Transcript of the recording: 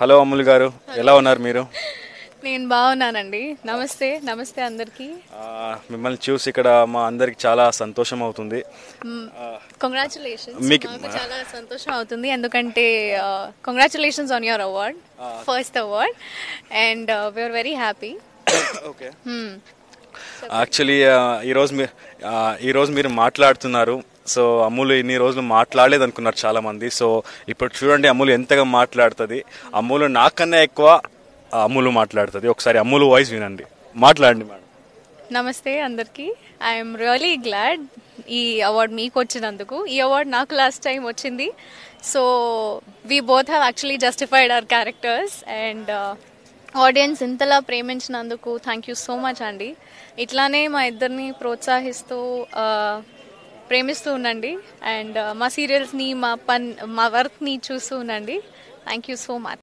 hello అమ్ములు గారు ఎలా ఉన్నారు మీరు నేను బాగున్నానండి నమస్తే నమస్తే అందరికి మిమ్మల్ని చూసి ఇక్కడ మా అందరికి చాలా సంతోషం అవుతుంది కంగ్రాచులేషన్స్ మీకు చాలా సంతోషం అవుతుంది ఎందుకంటే congratulations on your award first award and we are very happy okay actually ఈరోజు మీరు ఈరోజు మీరు మాట్లాడుతున్నారు సో అమ్ములు ఇన్ని రోజులు మాట్లాడలేదు అనుకున్నారు చాలా మంది సో ఇప్పుడు చూడండి అమ్ములు ఎంతగా మాట్లాడుతుంది అమ్ములు నాకన్నా ఎక్కువ అమ్ములు మాట్లాడుతుంది ఒకసారి అమ్ములు వాయిస్ వినండి మాట్లాడండి మేడం నమస్తే అందరికీ ఐఎమ్ రియలీ గ్లాడ్ ఈ అవార్డ్ మీకు వచ్చినందుకు ఈ అవార్డ్ నాకు లాస్ట్ టైం వచ్చింది so we both have actually justified our characters and audience ఇంతలా ప్రేమించినందుకు థ్యాంక్ యూ సో మచ్ అండి ఇట్లానే మా ఇద్దరిని ప్రోత్సహిస్తూ uh, ప్రేమిస్తూ ఉండండి అండ్ uh, మా సీరియల్స్ని మా పన్ మా వర్క్ని చూస్తూ ఉండండి థ్యాంక్ యూ సో మచ్